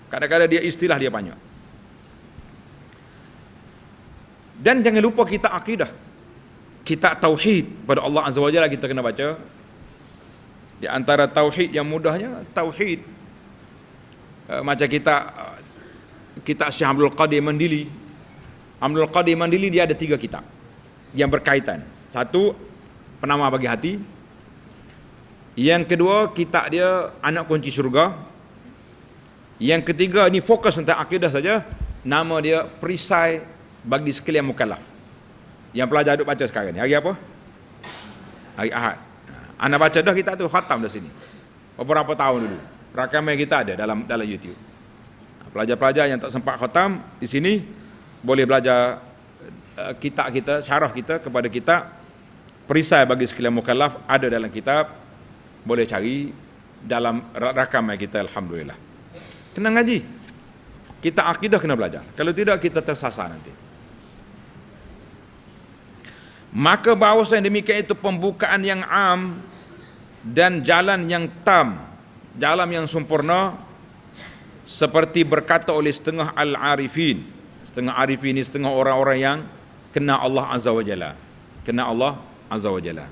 kadang-kadang dia istilah dia banyak Dan jangan lupa kita akidah. Kita tauhid pada Allah Azza Wajalla kita kena baca. Di antara tauhid yang mudahnya tauhid eh, macam kita kita Syekh Abdul Qadir Mandili. Abdul Qadir Mandili dia ada tiga kitab yang berkaitan. Satu penama bagi hati. Yang kedua kita dia anak kunci syurga. Yang ketiga ini fokus tentang akidah saja. Nama dia perisai bagi sekalian mukallaf. Yang pelajar duk baca sekarang ni. Hari apa? Hari Ahad. Ha, Anak baca dah kita tu khatam dah sini. Beberapa tahun dulu. Rakaman kita ada dalam dalam YouTube. Ha, pelajar-pelajar yang tak sempat khatam di sini boleh belajar uh, kitab kita, syarah kita kepada kita perisai bagi sekalian mukallaf ada dalam kitab boleh cari dalam rakaman kita alhamdulillah. Kena ngaji. Kita akidah kena belajar. Kalau tidak kita tersasar nanti. Maka bahawasanya demikian itu pembukaan yang am dan jalan yang tam, jalan yang sempurna seperti berkata oleh setengah al-arifin. Setengah arifin ini setengah orang-orang yang kena Allah Azza wa Jalla. Kena Allah Azza wa Jalla.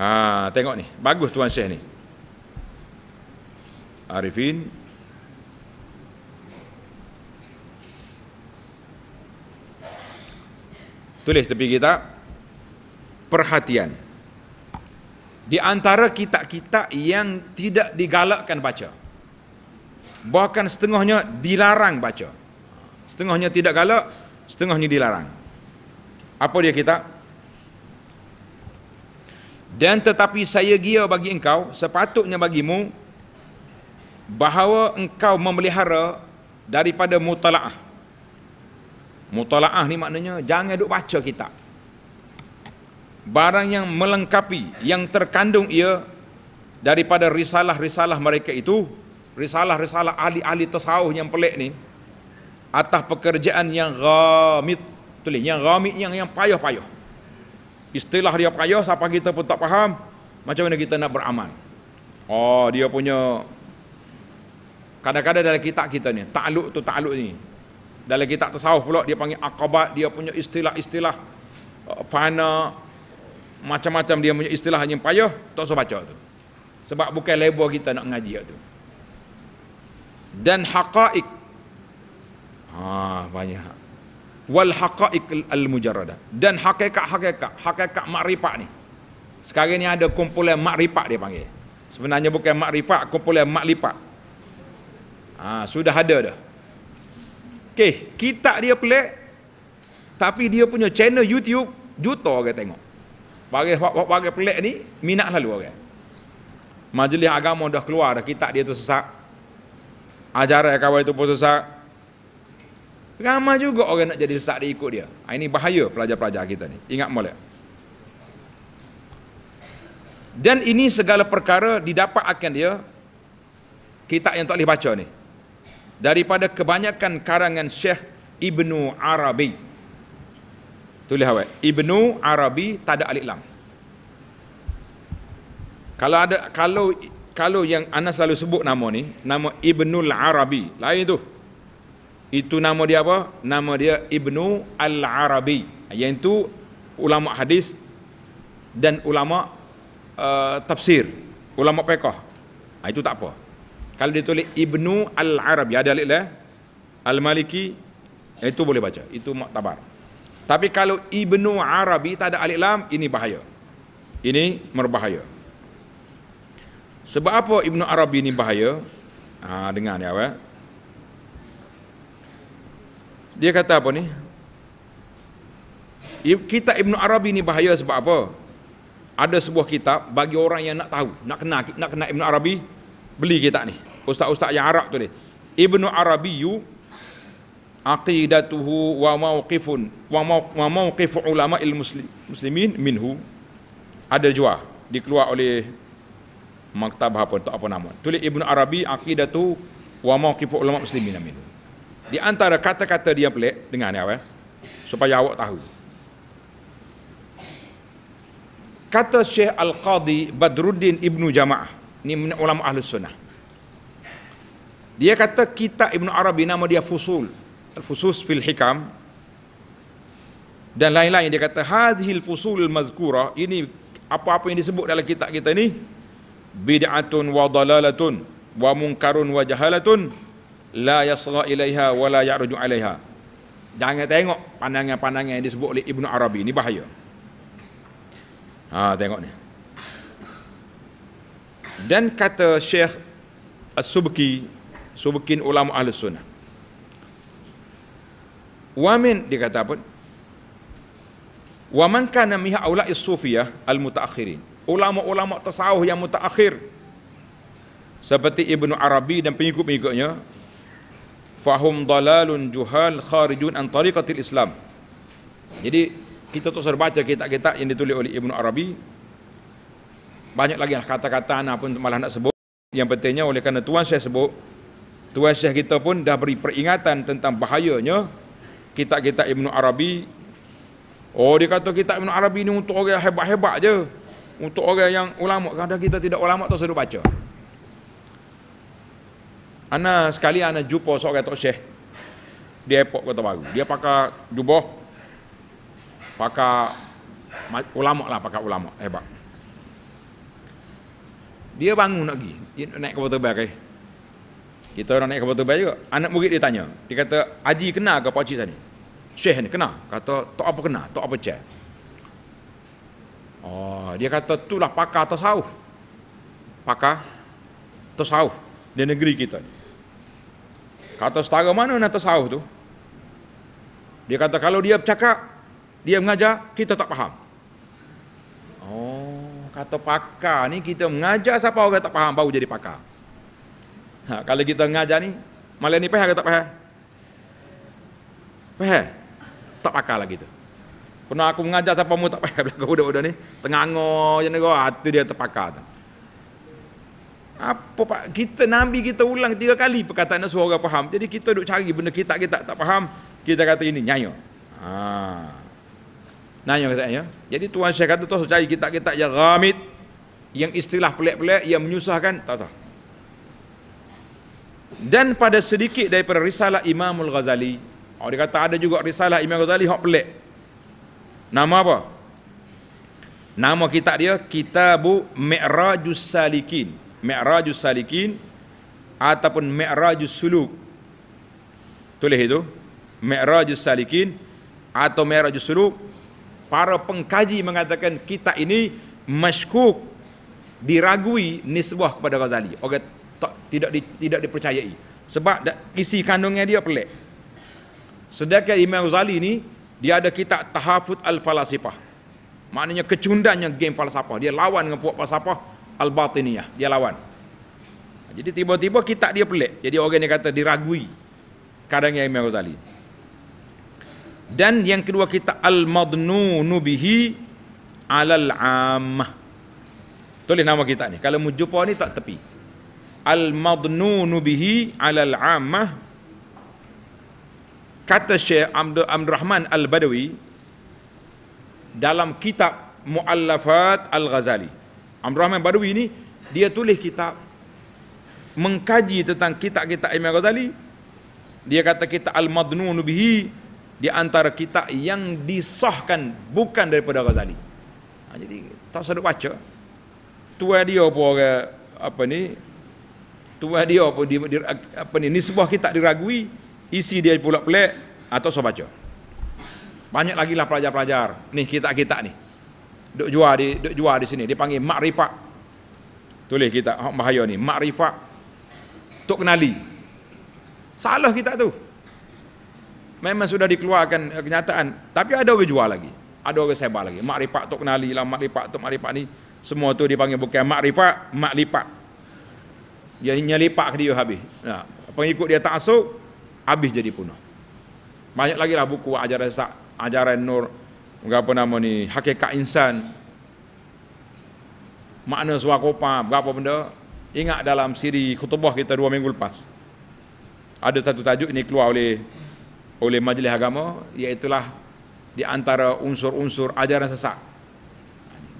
Ha, tengok ni. Bagus tuan Syekh ni. Arifin tulis tepi kita perhatian di antara kitab-kitab yang tidak digalakkan baca bahkan setengahnya dilarang baca setengahnya tidak galak setengahnya dilarang apa dia kitab dan tetapi saya gia bagi engkau sepatutnya bagimu bahawa engkau memelihara daripada mutalaah Mutala'ah ni maknanya jangan duk baca kitab. Barang yang melengkapi, yang terkandung ia daripada risalah-risalah mereka itu, risalah-risalah ahli-ahli tasawuf yang pelik ni, atas pekerjaan yang ghamit, tulis, yang ghamit yang yang payah-payah. Istilah dia payah, siapa kita pun tak faham, macam mana kita nak beraman? Oh, dia punya, kadang-kadang dalam kitab kita ni, takluk tu takluk ni, dalam kitab tasawuf pula dia panggil akabat dia punya istilah-istilah uh, fana macam-macam dia punya istilah yang payah tak usah baca tu sebab bukan label kita nak ngaji tu dan haqaiq ha banyak wal haqaiq al mujarada dan hakikat hakikat hakikat makrifat ni sekarang ni ada kumpulan makrifat dia panggil sebenarnya bukan makrifat kumpulan maklifat ha sudah ada dah Okey, kitab dia pelik tapi dia punya channel YouTube juta orang tengok. Bagi bagi pelik ni minat lalu orang. Majlis agama dah keluar dah kitab dia tu sesak. Ajaran kawan itu pun sesak. Ramai juga orang nak jadi sesak dia ikut dia. Ha, ini bahaya pelajar-pelajar kita ni. Ingat molek. Dan ini segala perkara didapat akan dia kitab yang tak boleh baca ni daripada kebanyakan karangan Syekh Ibnu Arabi. Tulis awak. Ibnu Arabi tak ada alif lam. Kalau ada kalau kalau yang ana selalu sebut nama ni, nama Ibnul Arabi. Lain tu. Itu nama dia apa? Nama dia Ibnu Al-Arabi. Yang itu ulama hadis dan ulama uh, tafsir, ulama fiqh. Ha, itu tak apa. Kalau dia tulis Ibnu Al-Arab, ya ada lah. Al-Maliki, eh, itu boleh baca. Itu maktabar. Tapi kalau Ibnu Arabi tak ada alif lam, ini bahaya. Ini merbahaya. Sebab apa Ibnu Arabi ini bahaya? Ha, dengar ni awak. Dia kata apa ni? Kitab Ibnu Arabi ini bahaya sebab apa? Ada sebuah kitab bagi orang yang nak tahu, nak kenal, nak kenal Ibnu Arabi, beli kitab ni ustaz-ustaz yang Arab tu ni Ibnu Arabiyyu aqidatuhu wa mawqifun wa, maw, wa mawqifu ulama il muslimin minhu ada jua dikeluar oleh maktabah apa tak apa nama tulis Ibnu Arabi aqidatu wa mawqifu ulama muslimin minhu di antara kata-kata dia pelik dengar ni apa eh, supaya awak tahu kata Syekh Al-Qadi Badruddin Ibnu Jamaah ni ulama ahli sunnah dia kata kitab Ibn Arabi nama dia Fusul. Al-Fusus fil Hikam. Dan lain-lain dia kata hadhil fusul mazkura ini apa-apa yang disebut dalam kitab kita ni bid'atun wa dalalatun wa munkarun wa jahalatun la yasra ilaiha wa la ya'ruju alaiha. Jangan tengok pandangan-pandangan yang disebut oleh Ibn Arabi ini bahaya. Ha tengok ni. Dan kata Syekh As-Subki subukin ulama ahli sunnah wa min dia kata apa wa man kana miha aula'i sufiyah al mutaakhirin ulama-ulama tasawuf yang mutaakhir seperti Ibn Arabi dan pengikut-pengikutnya fahum dalalun juhal kharijun an tariqatil islam jadi kita terus baca kitab-kitab yang ditulis oleh Ibn Arabi banyak lagi kata-kata anak pun malah nak sebut yang pentingnya oleh kerana tuan saya sebut Tuan Syekh kita pun dah beri peringatan tentang bahayanya kitab-kitab ibnu Arabi. Oh dia kata kitab Ibn Arabi ni untuk orang hebat-hebat je. Untuk orang yang ulama. Kadang kita tidak ulama tak sedut baca. Ana sekali ana jumpa seorang Tok Syekh di airport Kota Baru. Dia pakai jubah. Pakai ulama lah pakai ulama hebat. Dia bangun nak pergi. Dia naik ke terbang. Kaya. Eh. Kita orang naik kapal terbang juga. Anak murid dia tanya. Dia kata, Haji kenal ke Pakcik tadi? Syekh ni kenal. Kata, tak apa kenal, tak apa cek. Oh, dia kata, tu itulah pakar tasawuf. Pakar tasawuf di negeri kita ni. Kata, setara mana nak tasawuf tu? Dia kata, kalau dia bercakap, dia mengajar, kita tak faham. Oh, kata pakar ni, kita mengajar siapa orang tak faham, baru jadi pakar. Ha, kalau kita ngajar ni, malam ni payah ke tak payah? Payah? Tak pakar lagi tu. Kena aku mengajar siapa mu tak payah belakang budak-budak ni. Tengah ngor macam ni, oh, dia terpakar tu. Apa pak? Kita Nabi kita ulang tiga kali perkataan nak suara faham. Jadi kita duduk cari benda kita kita tak, tak faham. Kita kata ini nyanyo. Ha. Nanya kata ya. Jadi tuan saya kata tu cari kita kita yang ramit yang istilah pelik-pelik yang menyusahkan tak usah dan pada sedikit daripada risalah Imamul Ghazali oh, dia kata ada juga risalah Imam Ghazali yang pelik nama apa? nama kitab dia kitabu Mi'rajus Salikin Mi'rajus Salikin ataupun Mi'rajus Suluk tulis itu Mi'rajus Salikin atau Mi'rajus Suluk para pengkaji mengatakan kitab ini masykuk diragui nisbah kepada Ghazali okay tak tidak di, tidak dipercayai sebab isi kandungnya dia pelik sedangkan Imam Ghazali ni dia ada kitab Tahafut al-Falasifah maknanya kecundangnya game falsafah dia lawan dengan puak falsafah al-Batiniyah dia lawan jadi tiba-tiba kitab dia pelik jadi orang ni kata diragui kadangnya Imam Ghazali dan yang kedua kita al-madnunu bihi alal ammah tulis nama kita ni kalau mu jumpa ni tak tepi al-madnunu bihi alal ammah kata Syekh Abdul Rahman Al-Badawi dalam kitab Muallafat Al-Ghazali. Abdul Rahman Badawi ni dia tulis kitab mengkaji tentang kitab-kitab Imam Ghazali. Dia kata kita Al-Madnun bihi di antara kitab yang disahkan bukan daripada Ghazali. Ha, jadi tak sedap baca. Tua dia apa orang apa ni tuah dia pun di, di, apa ni nisbah kita tak diragui isi dia pula pelik atau so baca banyak lagi lah pelajar-pelajar ni kita kita ni duk jual di duk jual di sini dipanggil makrifat tulis kita hak bahaya ni makrifat tok kenali salah kita tu memang sudah dikeluarkan eh, kenyataan tapi ada orang jual lagi ada orang sebar lagi makrifat tok kenali lah makrifat tok makrifat ni semua tu dipanggil bukan makrifat maklipat dia nyelipak ke dia habis. Ya. Pengikut dia tak asuk, habis jadi punah. Banyak lagi lah buku ajaran sak, ajaran nur, apa nama ni, hakikat insan, makna suakopa, berapa benda. Ingat dalam siri Kutubah kita dua minggu lepas. Ada satu tajuk ini keluar oleh oleh majlis agama, iaitulah di antara unsur-unsur ajaran sesak.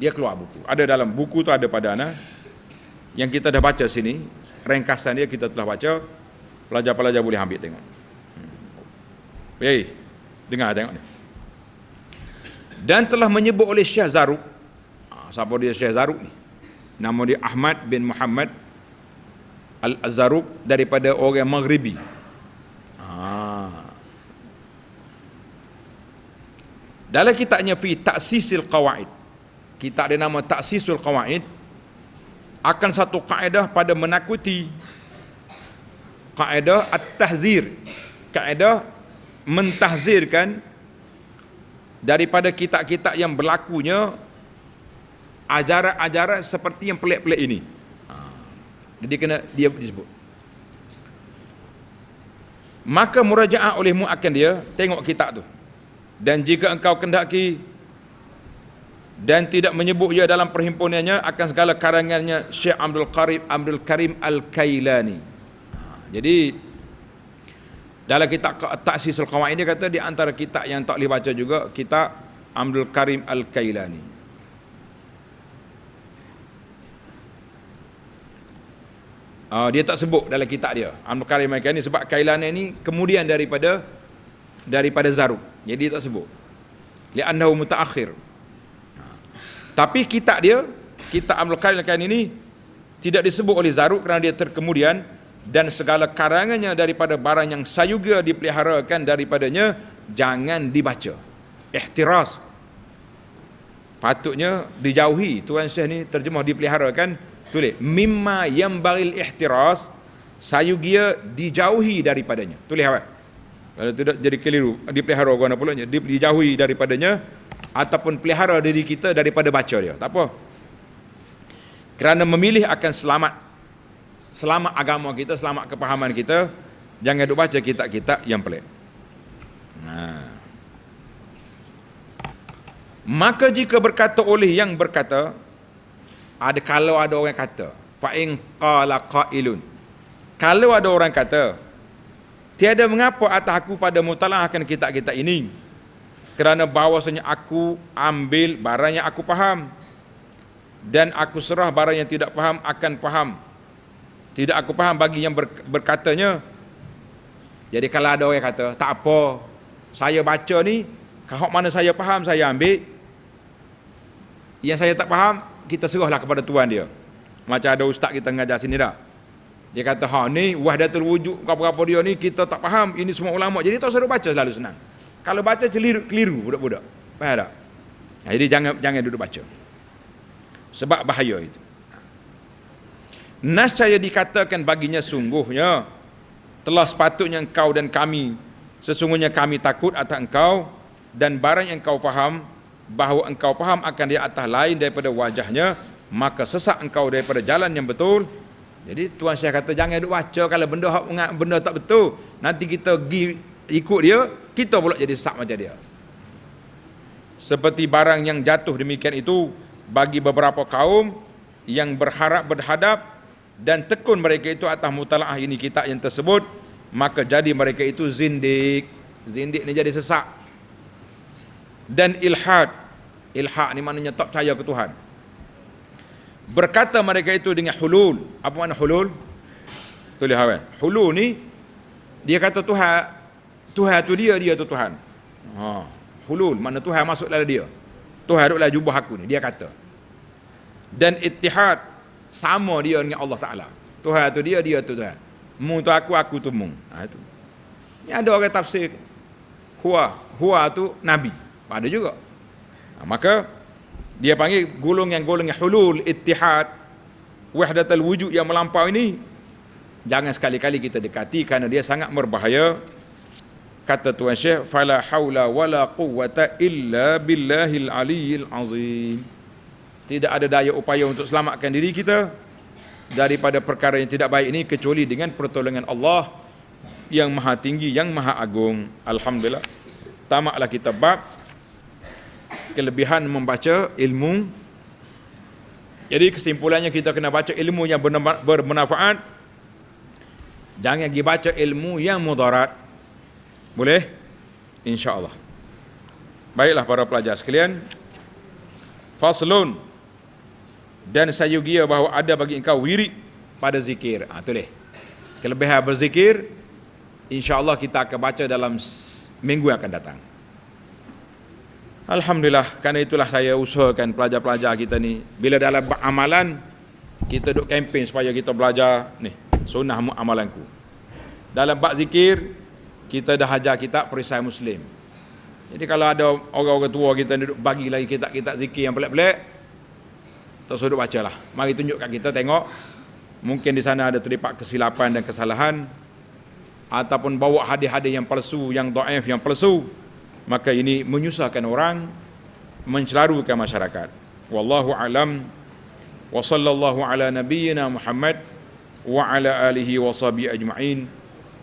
Dia keluar buku. Ada dalam buku tu ada pada anak yang kita dah baca sini, ringkasan dia kita telah baca, pelajar-pelajar boleh ambil tengok. Hmm. Hey, dengar tengok ni. Dan telah menyebut oleh Syekh Zaruk, ha, siapa dia Syekh Zaruk ni? Nama dia Ahmad bin Muhammad Al-Zaruk daripada orang Maghribi. Ha. Dalam kitabnya fi Taksisil Qawaid. Kitab dia nama Taksisul Qawaid akan satu kaedah pada menakuti kaedah at-tahzir kaedah mentahzirkan daripada kitab-kitab yang berlakunya ajaran-ajaran seperti yang pelik-pelik ini ha. jadi kena dia disebut maka murajaah olehmu akan dia tengok kitab tu dan jika engkau kendaki dan tidak menyebut ia dalam perhimpunannya akan segala karangannya Syekh Abdul Karim Abdul Karim Al-Kailani. Ha, jadi dalam kitab Taksisul Qawaid ini kata di antara kitab yang tak boleh baca juga kitab Abdul Karim Al-Kailani. Uh, dia tak sebut dalam kitab dia Abdul Karim Al-Kailani sebab Kailani ini kemudian daripada daripada Zaruk. Jadi dia tak sebut. Li'annahu muta'akhir. Mutaakhir tapi kitab dia, kitab Amrul Khalilkan ini tidak disebut oleh Zaruk kerana dia terkemudian dan segala karangannya daripada barang yang sayuga dipeliharakan daripadanya jangan dibaca. Ihtiras. Patutnya dijauhi Tuan Syekh ni terjemah dipeliharakan tulis mimma yang baril ihtiras sayugia dijauhi daripadanya. Tulis apa? Kalau tidak jadi keliru dipelihara guna pula dijauhi daripadanya ataupun pelihara diri kita daripada baca dia. Tak apa. Kerana memilih akan selamat selamat agama kita, selamat kepahaman kita. Jangan duk baca kitab-kitab yang pelik. Nah. Ha. Maka jika berkata oleh yang berkata ada kalau ada orang kata fa in qala qailun kalau ada orang kata tiada mengapa atas aku pada mutalaah akan kitab-kitab ini kerana bahawasanya aku ambil barang yang aku faham dan aku serah barang yang tidak faham akan faham tidak aku faham bagi yang berkatanya jadi kalau ada orang yang kata tak apa saya baca ni kalau mana saya faham saya ambil yang saya tak faham kita serahlah kepada tuan dia macam ada ustaz kita mengajar sini dah dia kata ha ni wahdatul wujud apa-apa dia ni kita tak faham ini semua ulama jadi tak usah baca selalu senang kalau baca keliru, keliru budak-budak. Faham tak? Jadi jangan jangan duduk baca. Sebab bahaya itu. Nas saya dikatakan baginya sungguhnya telah sepatutnya engkau dan kami sesungguhnya kami takut atas engkau dan barang yang engkau faham bahawa engkau faham akan dia atas lain daripada wajahnya maka sesak engkau daripada jalan yang betul jadi tuan saya kata jangan duk baca kalau benda benda tak betul nanti kita pergi ikut dia kita pula jadi sesak macam dia seperti barang yang jatuh demikian itu bagi beberapa kaum yang berharap berhadap dan tekun mereka itu atas mutalaah ini kita yang tersebut maka jadi mereka itu zindik zindik ni jadi sesak dan ilhad ilhad ni maknanya tak percaya ke Tuhan berkata mereka itu dengan hulul apa makna hulul tulis hawan hulul ni dia kata Tuhan Tuhan tu dia, dia tu Tuhan. Ha. Hulul, mana Tuhan masuk dalam dia. Tuhan duduklah jubah aku ni, dia kata. Dan ittihad sama dia dengan Allah Ta'ala. Tuhan tu dia, dia tu Tuhan. Mu tu aku, aku tu mu. Ha, itu. Ini ada orang tafsir. Hua, Hua tu Nabi. Ada juga. Ha, maka, dia panggil golongan-golongan hulul, ittihad, wahdatul wujud yang melampau ini, jangan sekali-kali kita dekati kerana dia sangat berbahaya kata Tuan Syekh fala haula wala quwwata illa billahi aliyil azim tidak ada daya upaya untuk selamatkan diri kita daripada perkara yang tidak baik ini kecuali dengan pertolongan Allah yang maha tinggi yang maha agung alhamdulillah tamaklah kita bab kelebihan membaca ilmu jadi kesimpulannya kita kena baca ilmu yang bermanfaat jangan pergi baca ilmu yang mudarat boleh? InsyaAllah. Baiklah para pelajar sekalian. Faslun. Dan sayugia bahawa ada bagi engkau wiri pada zikir. Ha, itu Kelebihan berzikir. InsyaAllah kita akan baca dalam minggu akan datang. Alhamdulillah. Kerana itulah saya usahakan pelajar-pelajar kita ni. Bila dalam amalan, kita duk kempen supaya kita belajar ni sunnah amalanku. Dalam bak zikir, kita dah hajar kita perisai muslim jadi kalau ada orang-orang tua kita duduk bagi lagi kitab-kitab zikir yang pelik-pelik tak suruh baca lah mari tunjukkan kita tengok mungkin di sana ada terlipat kesilapan dan kesalahan ataupun bawa hadis-hadis yang palsu yang do'if yang palsu maka ini menyusahkan orang mencelarukan masyarakat wallahu alam wa sallallahu ala nabiyyina muhammad wa ala alihi wa sahbihi ajma'in